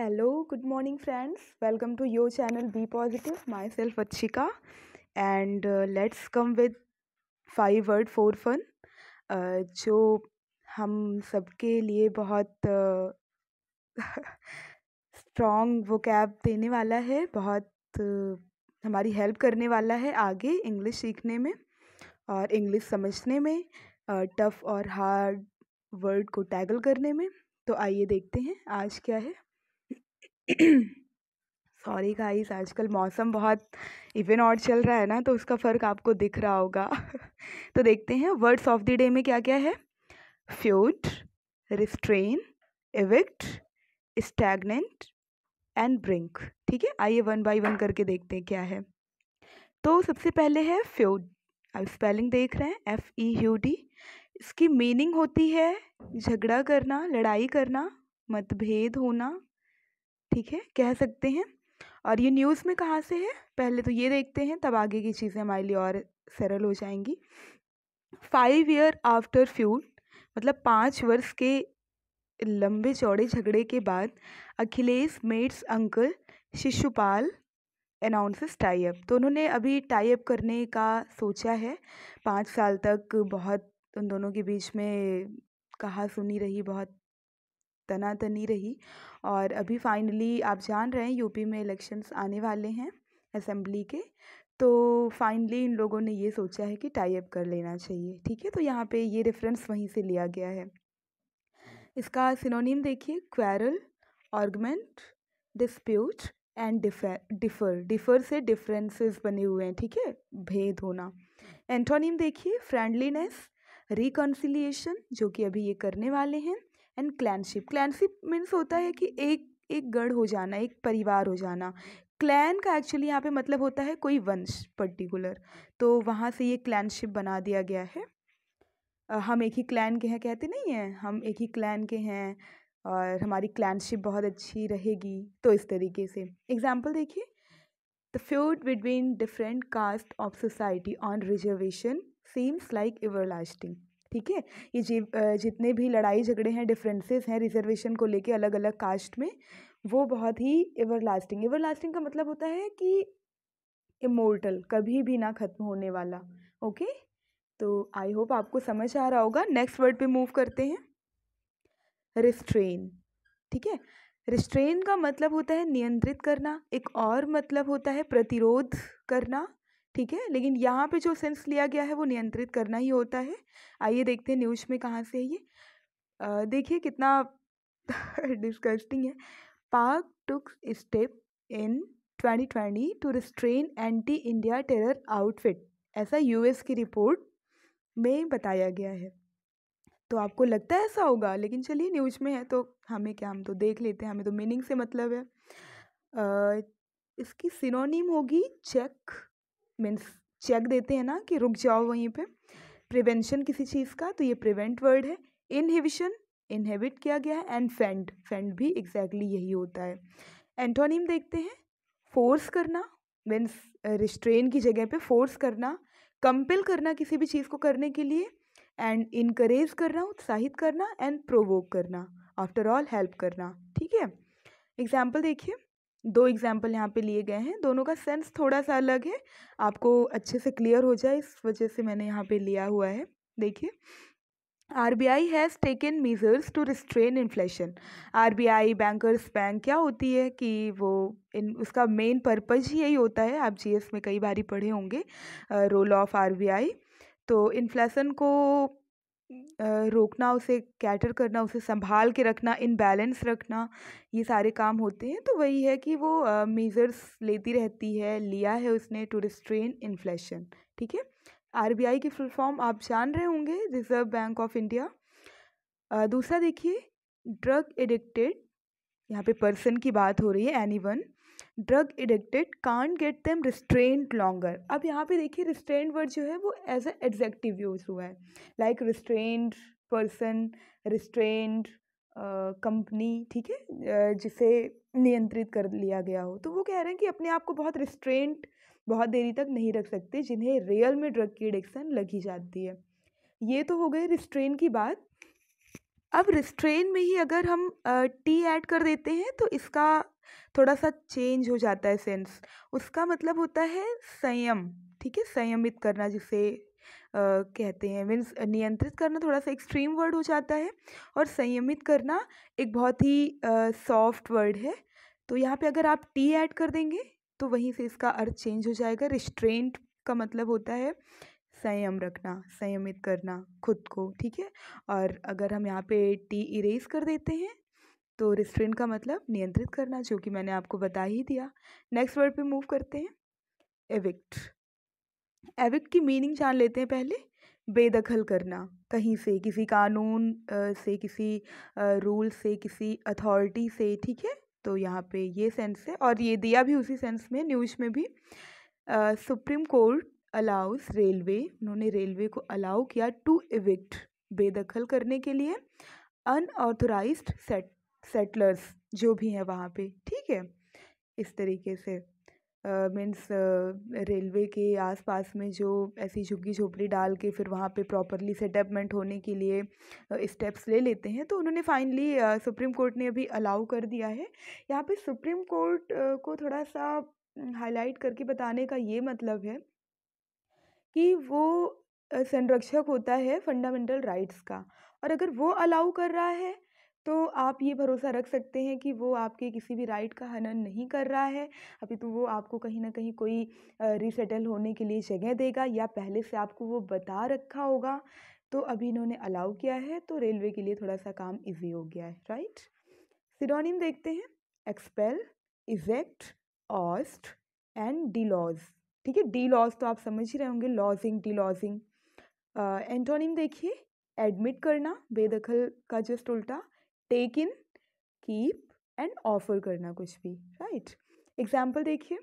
Hello good morning friends welcome to your channel be positive myself Achhika and let's come with five word for fun जो हम सबके लिए बहुत strong uh, वो cab देने वाला है बहुत uh, हमारी हेल्प करने वाला है आगे इंग्लिश सीखने में और इंग्लिश समझने में टफ़ uh, और हार्ड वर्ड को टैगल करने में तो आइए देखते हैं आज क्या है सॉरी गाइस आजकल मौसम बहुत इवन और चल रहा है ना तो उसका फ़र्क आपको दिख रहा होगा तो देखते हैं वर्ड्स ऑफ द डे में क्या क्या है feud restrain evict stagnant and brink ठीक है आइए वन बाय वन करके देखते हैं क्या है तो सबसे पहले है फ्यूड आप स्पेलिंग देख रहे हैं एफ ई यू डी इसकी मीनिंग होती है झगड़ा करना लड़ाई करना मतभेद होना ठीक है कह सकते हैं और ये न्यूज़ में कहाँ से है पहले तो ये देखते हैं तब आगे की चीज़ें हमारे लिए और सरल हो जाएंगी फाइव ईयर आफ्टर फ्यूल मतलब पाँच वर्ष के लंबे चौड़े झगड़े के बाद Akhilesh meets uncle Shishupal announces tie up तो उन्होंने अभी टाई अप करने का सोचा है पाँच साल तक बहुत उन दोनों के बीच में कहा सुनी रही बहुत तना तनी रही और अभी फाइनली आप जान रहे हैं यूपी में इलेक्शंस आने वाले हैं असेंबली के तो फाइनली इन लोगों ने ये सोचा है कि टाई अप कर लेना चाहिए ठीक है तो यहाँ पे ये रेफरेंस वहीं से लिया गया है इसका सिनोनिम देखिए quarrel argument dispute and differ differ differ से डिफरेंसेस बने हुए हैं ठीक है भेद होना एंटोनिम देखिए फ्रेंडलीनेस रिकन्सिलिएशन जो कि अभी ये करने वाले हैं एंड क्लैनशिप क्लैनशिप मीन्स होता है कि एक एक गढ़ हो जाना एक परिवार हो जाना क्लैन का एक्चुअली यहाँ पे मतलब होता है कोई वंश पर्टिकुलर तो वहाँ से ये क्लैनशिप बना दिया गया है हम एक ही क्लैन के हैं कहते नहीं हैं हम एक ही क्लैन के हैं और हमारी क्लैनशिप बहुत अच्छी रहेगी तो इस तरीके से एग्जाम्पल देखिए the feud between different caste of society on reservation seems like everlasting ठीक है ये जितने भी लड़ाई झगड़े हैं डिफरेंसेस हैं रिजर्वेशन को लेके अलग अलग कास्ट में वो बहुत ही एवर लास्टिंग एवर लास्टिंग का मतलब होता है कि इमोर्टल कभी भी ना ख़त्म होने वाला ओके तो आई होप आपको समझ आ रहा होगा नेक्स्ट वर्ड पे मूव करते हैं रिस्ट्रेन ठीक है रिस्ट्रेन का मतलब होता है नियंत्रित करना एक और मतलब होता है प्रतिरोध करना ठीक है लेकिन यहाँ पे जो सेंस लिया गया है वो नियंत्रित करना ही होता है आइए देखते हैं न्यूज में कहाँ से है ये देखिए कितना डिस्कस्टिंग है Pak took step in 2020 to restrain anti India terror outfit ऐसा यूएस की रिपोर्ट में बताया गया है तो आपको लगता है ऐसा होगा लेकिन चलिए न्यूज में है तो हमें क्या हम तो देख लेते हैं हमें तो मीनिंग से मतलब है आ, इसकी सिनोनिम होगी चेक मीन्स चेक देते हैं ना कि रुक जाओ वहीं पे प्रिवेंशन किसी चीज़ का तो ये प्रिवेंट वर्ड है इनहिबिशन इनहेबिट किया गया है एंड फेंड फेंड भी एग्जैक्टली exactly यही होता है एंटोनिम देखते हैं फोर्स करना मीन्स रिस्ट्रेन की जगह पे फोर्स करना कंपेल करना किसी भी चीज़ को करने के लिए एंड इनक्रेज करना उत्साहित करना एंड प्रोवोक करना आफ्टर ऑल हेल्प करना ठीक है एग्जाम्पल देखिए दो एग्जाम्पल यहाँ पे लिए गए हैं दोनों का सेंस थोड़ा सा अलग है आपको अच्छे से क्लियर हो जाए इस वजह से मैंने यहाँ पे लिया हुआ है देखिए R B I has taken measures to restrain inflation R B I bankers bank क्या होती है कि वो इन उसका मेन पर्पज़ ही यही होता है आप जी एस में कई बार ही पढ़े होंगे role of R B I तो इन्फ्लेशन को रोकना, उसे कैटर करना, उसे संभाल के रखना, इन बैलेंस रखना, ये सारे काम होते हैं। तो वही है कि वो मेज़र्स लेती रहती है, लिया है उसने टू रिस्ट्रेन इन्फ्लेशन, ठीक है? आरबीआई की फुल फॉर्म आप जान रहे होंगे, रिज़र्व बैंक ऑफ इंडिया। दूसरा देखिए, ड्रग एडिक्टेड यहाँ पे पर्सन की बात हो रही है, anyone drug addicted can get them restrained longer अब यहाँ पे देखिए रिस्ट्रेंड वर्ड जो है वो एज अ एडजेक्टिव यूज हुआ है like restrained person restrained company ठीक है जिसे नियंत्रित कर लिया गया हो तो वो कह रहे हैं कि अपने आप को बहुत रिस्ट्रेंट बहुत देरी तक नहीं रख सकते जिन्हें रियल में ड्रग की एडिक्शन लगी जाती है ये तो हो गई रिस्ट्रेन की बात अब रिस्ट्रेन में ही अगर हम टी ऐड कर देते हैं तो इसका थोड़ा सा चेंज हो जाता है सेंस उसका मतलब होता है संयम ठीक है संयमित करना जिसे Uh, कहते हैं मीन्स नियंत्रित करना थोड़ा सा एक्सट्रीम वर्ड हो जाता है और संयमित करना एक बहुत ही सॉफ्ट uh, वर्ड है तो यहाँ पे अगर आप टी ऐड कर देंगे तो वहीं से इसका अर्थ चेंज हो जाएगा रिस्ट्रेंट का मतलब होता है संयम रखना संयमित करना खुद को ठीक है और अगर हम यहाँ पे टी इरेज कर देते हैं तो रिस्ट्रेन का मतलब नियंत्रित करना जो कि मैंने आपको बता ही दिया नेक्स्ट वर्ड पे मूव करते हैं एविक्ट एविक्ट की मीनिंग जान लेते हैं पहले बेदखल करना कहीं से किसी कानून से किसी रूल से किसी अथॉरिटी से ठीक है तो यहाँ पे ये सेंस है और ये दिया भी उसी सेंस में न्यूज़ में भी सुप्रीम कोर्ट अलाउस रेलवे उन्होंने रेलवे को अलाउ किया टू इविक्ट बेदखल करने के लिए अनऑथोराइज सेट सेटलर्स जो भी हैं वहाँ पे ठीक है इस तरीके से मीन्स रेलवे के आसपास में जो ऐसी झुग्गी झोपड़ी डाल के फिर वहाँ पे प्रॉपरली सेटअपमेंट होने के लिए स्टेप्स ले लेते हैं तो उन्होंने फाइनली सुप्रीम कोर्ट ने अभी अलाउ कर दिया है यहाँ पे सुप्रीम कोर्ट को थोड़ा सा हाईलाइट हम्म, करके बताने का ये मतलब है कि वो संरक्षक होता है फंडामेंटल राइट्स का और अगर वो अलाउ कर रहा है तो आप ये भरोसा रख सकते हैं कि वो आपके किसी भी राइट का हनन नहीं कर रहा है अभी तो वो आपको कहीं ना कहीं कोई रिसेटल होने के लिए जगह देगा या पहले से आपको वो बता रखा होगा तो अभी इन्होंने अलाउ किया है तो रेलवे के लिए थोड़ा सा काम इजी हो गया है राइट सिडोनिम देखते हैं expel eject oust and dislodge ठीक है डी लॉज तो आप समझ ही रहे होंगे लॉजिंग डी लॉजिंग एंटोनिम देखिए एडमिट करना बेदखल का जस्ट उल्टा take in keep and offer करना कुछ भी राइट एग्जाम्पल देखिए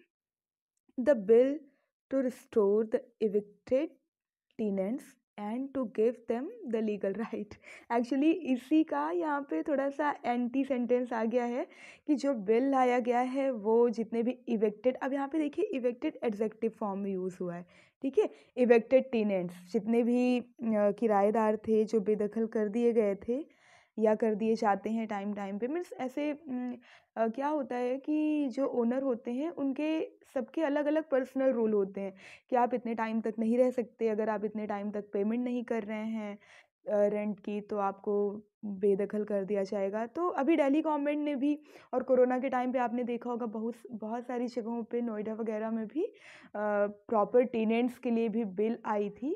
the bill to restore the evicted tenants and to give them the legal right actually इसी का यहाँ पे थोड़ा सा एंटी सेंटेंस आ गया है कि जो बिल लाया गया है वो जितने भी इवेक्टेड अब यहाँ पे देखिए इवेक्टेड एग्जेक्टिव फॉर्म में यूज़ हुआ है ठीक है इवेक्टेड टीनेंट्स जितने भी किराएदार थे जो बेदखल कर दिए गए थे या कर दिए जाते हैं टाइम टाइम पे मीन्स ऐसे क्या होता है कि जो ओनर होते हैं उनके सबके अलग अलग पर्सनल रूल होते हैं कि आप इतने टाइम तक नहीं रह सकते अगर आप इतने टाइम तक पेमेंट नहीं कर रहे हैं रेंट की तो आपको बेदखल कर दिया जाएगा तो अभी डेली गवर्नमेंट ने भी और कोरोना के टाइम पे आपने देखा होगा बहुत बहुत सारी जगहों पे नोएडा वगैरह में भी प्रॉपर टेनेंट्स के लिए भी बिल आई थी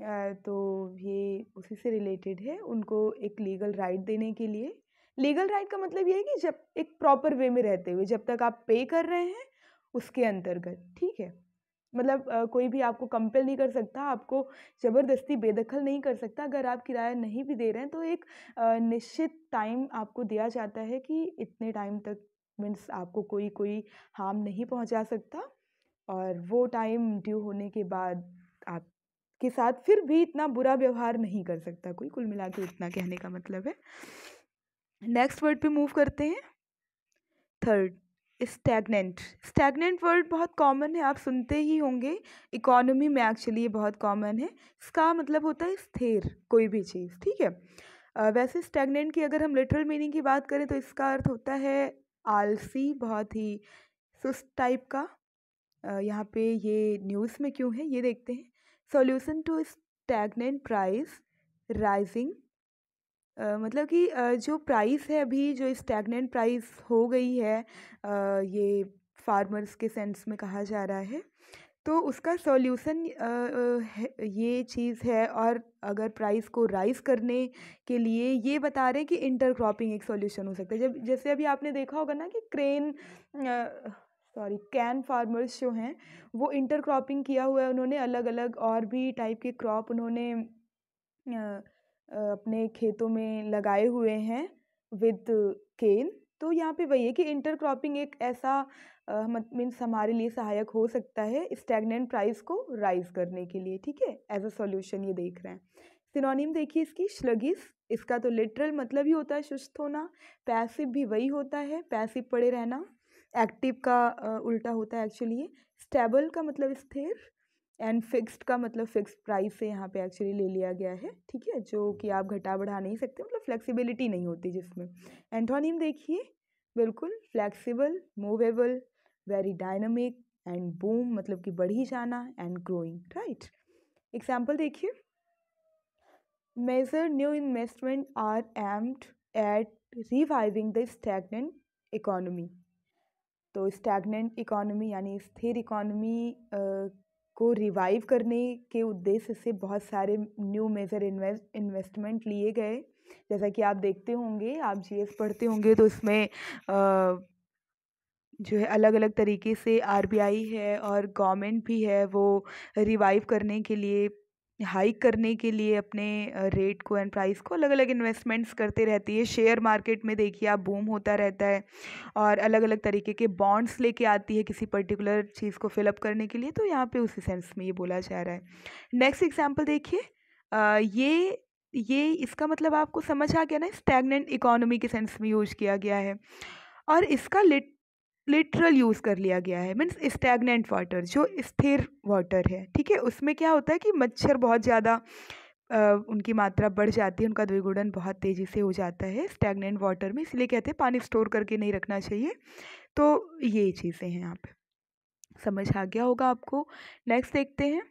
तो ये उसी से रिलेटेड है उनको एक लीगल राइट देने के लिए लीगल राइट का मतलब ये है कि जब एक प्रॉपर वे में रहते हुए जब तक आप पे कर रहे हैं उसके अंतर्गत ठीक है मतलब कोई भी आपको कंपेल नहीं कर सकता आपको ज़बरदस्ती बेदखल नहीं कर सकता अगर आप किराया नहीं भी दे रहे हैं तो एक निश्चित टाइम आपको दिया जाता है कि इतने टाइम तक मीन्स आपको कोई कोई हार्म नहीं पहुंचा सकता और वो टाइम ड्यू होने के बाद आप के साथ फिर भी इतना बुरा व्यवहार नहीं कर सकता कोई कुल मिला के इतना कहने का मतलब है नेक्स्ट वर्ड पे मूव करते हैं थर्ड स्टैगनेंट स्टैगनेंट वर्ड बहुत कॉमन है आप सुनते ही होंगे इकोनॉमी में एक्चुअली ये बहुत कॉमन है इसका मतलब होता है स्थिर कोई भी चीज़ ठीक है वैसे स्टैगनेंट की अगर हम लिटरल मीनिंग की बात करें तो इसका अर्थ होता है आलसी बहुत ही सुस्त टाइप का यहाँ पे ये न्यूज़ में क्यों है ये देखते हैं solution to stagnant price rising मतलब कि uh, जो प्राइस है अभी जो स्टैगनेंट प्राइस हो गई है uh, ये फार्मर्स के सेंस में कहा जा रहा है तो उसका सॉल्यूशन ये चीज़ है और अगर प्राइस को राइज करने के लिए ये बता रहे हैं कि इंटर क्रॉपिंग एक सॉल्यूशन हो सकता है जब जैसे अभी आपने देखा होगा ना कि क्रेन सॉरी कैन फार्मर्स जो हैं वो इंटर क्रॉपिंग किया हुआ है उन्होंने अलग अलग और भी टाइप के क्रॉप उन्होंने अपने खेतों में लगाए हुए हैं विद केन तो यहाँ पे वही है कि इंटर क्रॉपिंग एक ऐसा मीन्स हमारे लिए सहायक हो सकता है स्टैगनेंट प्राइस को राइज करने के लिए ठीक है एज अ सॉल्यूशन ये देख रहे हैं सिनोनिम देखिए इसकी श्लगिस इसका तो लिटरल मतलब ही होता है सुस्त होना पैसिव भी वही होता है पैसिव पड़े रहना एक्टिव का उल्टा होता है एक्चुअली ये स्टेबल का मतलब स्थिर एंड फिक्स्ड का मतलब फिक्स्ड प्राइस से यहाँ पे एक्चुअली ले लिया गया है ठीक है जो कि आप घटा बढ़ा नहीं सकते मतलब फ्लेक्सिबिलिटी नहीं होती जिसमें एंथोनिम देखिए बिल्कुल flexible movable very dynamic and boom मतलब कि बढ़ ही जाना एंड ग्रोइंग राइट एग्जाम्पल देखिए major new investment are aimed at reviving the stagnant economy तो स्टैगनेंट इकॉनमी यानी स्थिर इकॉनमी को रिवाइव करने के उद्देश्य से बहुत सारे न्यू मेजर इन्वेस्ट इन्वेस्टमेंट लिए गए जैसा कि आप देखते होंगे आप जी पढ़ते होंगे तो उसमें जो है अलग अलग तरीके से आरबीआई है और गवर्नमेंट भी है वो रिवाइव करने के लिए हाइक करने के लिए अपने रेट को एंड प्राइस को अलग अलग इन्वेस्टमेंट्स करते रहती है शेयर मार्केट में देखिए आप बूम होता रहता है और अलग अलग तरीके के बॉन्ड्स लेके आती है किसी पर्टिकुलर चीज़ को फिलअप करने के लिए तो यहाँ पे उसी सेंस में ये बोला जा रहा है नेक्स्ट एग्जाम्पल देखिए ये ये इसका मतलब आपको समझ आ गया ना स्टैगनेंट इकोनॉमी के सेंस में यूज किया गया है और इसका लिट लिटरल यूज़ कर लिया गया है मीन्स स्टैगनेंट वाटर जो स्थिर वाटर है ठीक है उसमें क्या होता है कि मच्छर बहुत ज़्यादा उनकी मात्रा बढ़ जाती है उनका द्विगुणन बहुत तेज़ी से हो जाता है स्टैगनेंट वाटर में इसलिए कहते हैं पानी स्टोर करके नहीं रखना चाहिए तो ये चीज़ें हैं यहाँ पे समझ आ गया होगा आपको नेक्स्ट देखते हैं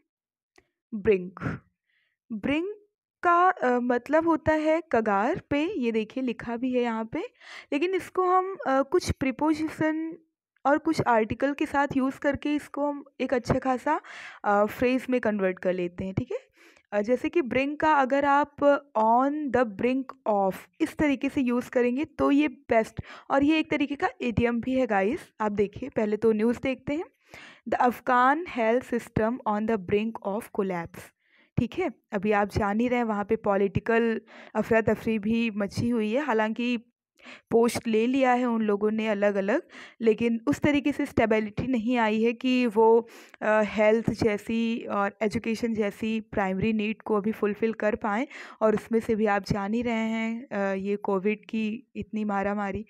ब्रिंक ब्रिंक का मतलब होता है कगार पे ये देखिए लिखा भी है यहाँ पे लेकिन इसको हम कुछ प्रिपोजिशन और कुछ आर्टिकल के साथ यूज़ करके इसको हम एक अच्छा खासा फ्रेज़ में कन्वर्ट कर लेते हैं ठीक है जैसे कि ब्रिंक का अगर आप ऑन द ब्रिंक ऑफ इस तरीके से यूज़ करेंगे तो ये बेस्ट और ये एक तरीके का एडियम भी है गाइस आप देखिए पहले तो न्यूज़ देखते हैं the Afghan health system on the brink of collapse ठीक है अभी आप जान ही रहे हैं वहाँ पे पॉलिटिकल अफरा तफरी भी मची हुई है हालांकि पोस्ट ले लिया है उन लोगों ने अलग अलग लेकिन उस तरीके से स्टेबिलिटी नहीं आई है कि वो हेल्थ जैसी और एजुकेशन जैसी प्राइमरी नीड को अभी फुलफ़िल कर पाएँ और उसमें से भी आप जान ही रहे हैं आ, ये कोविड की इतनी मारा मारी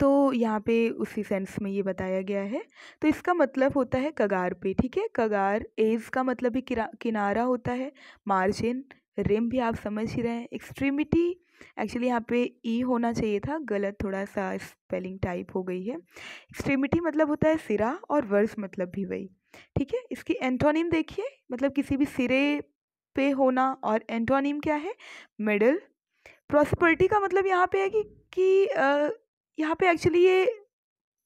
तो यहाँ पे उसी सेंस में ये बताया गया है तो इसका मतलब होता है कगार पे ठीक है कगार एज का मतलब भी किनारा होता है मार्जिन रिम भी आप समझ ही रहे हैं एक्सट्रीमिटी एक्चुअली यहाँ पे ई होना चाहिए था गलत थोड़ा सा स्पेलिंग टाइप हो गई है एक्सट्रीमिटी मतलब होता है सिरा और वर्स मतलब भी वही ठीक है इसकी एंटोनिम देखिए मतलब किसी भी सिरे पे होना और एंटोनिम क्या है मिडल प्रॉस्पर्टी का मतलब यहाँ पे है कि कि यहाँ पे एक्चुअली ये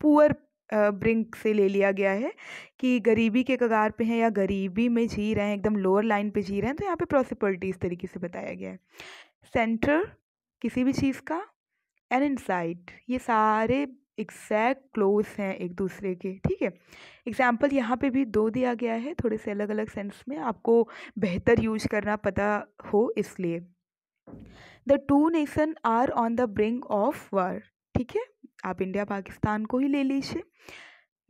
पुअर ब्रिंक से ले लिया गया है कि गरीबी के कगार पे हैं या गरीबी में जी रहे हैं एकदम लोअर लाइन पे जी रहे हैं तो यहाँ पे प्रॉसिपलिटी इस तरीके से बताया गया है सेंटर किसी भी चीज़ का एंड इनसाइट ये सारे एग्जैक्ट क्लोज हैं एक दूसरे के ठीक है एग्जाम्पल यहाँ पे भी दो दिया गया है थोड़े से अलग अलग सेंस में आपको बेहतर यूज करना पता हो इसलिए the two nation are on the brink of war ठीक है आप इंडिया पाकिस्तान को ही ले लीजिए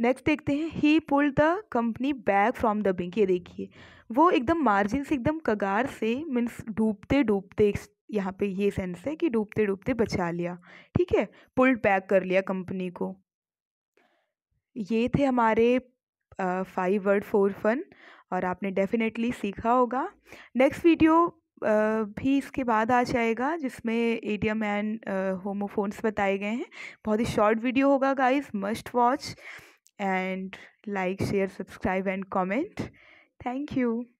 नेक्स्ट देखते हैं he pull the company back from the brink ये देखिए वो एकदम मार्जिन से एकदम कगार से मीन्स डूबते डूबते यहाँ पे ये सेंस है कि डूबते डूबते बचा लिया ठीक है पुल्ड बैक कर लिया कंपनी को ये थे हमारे फाइव वर्ड फोर फन और आपने डेफिनेटली सीखा होगा नेक्स्ट वीडियो भी इसके बाद आ जाएगा जिसमें एडियम एंड होमोफोन्स बताए गए हैं बहुत ही शॉर्ट वीडियो होगा guys must watch and like share subscribe and comment thank you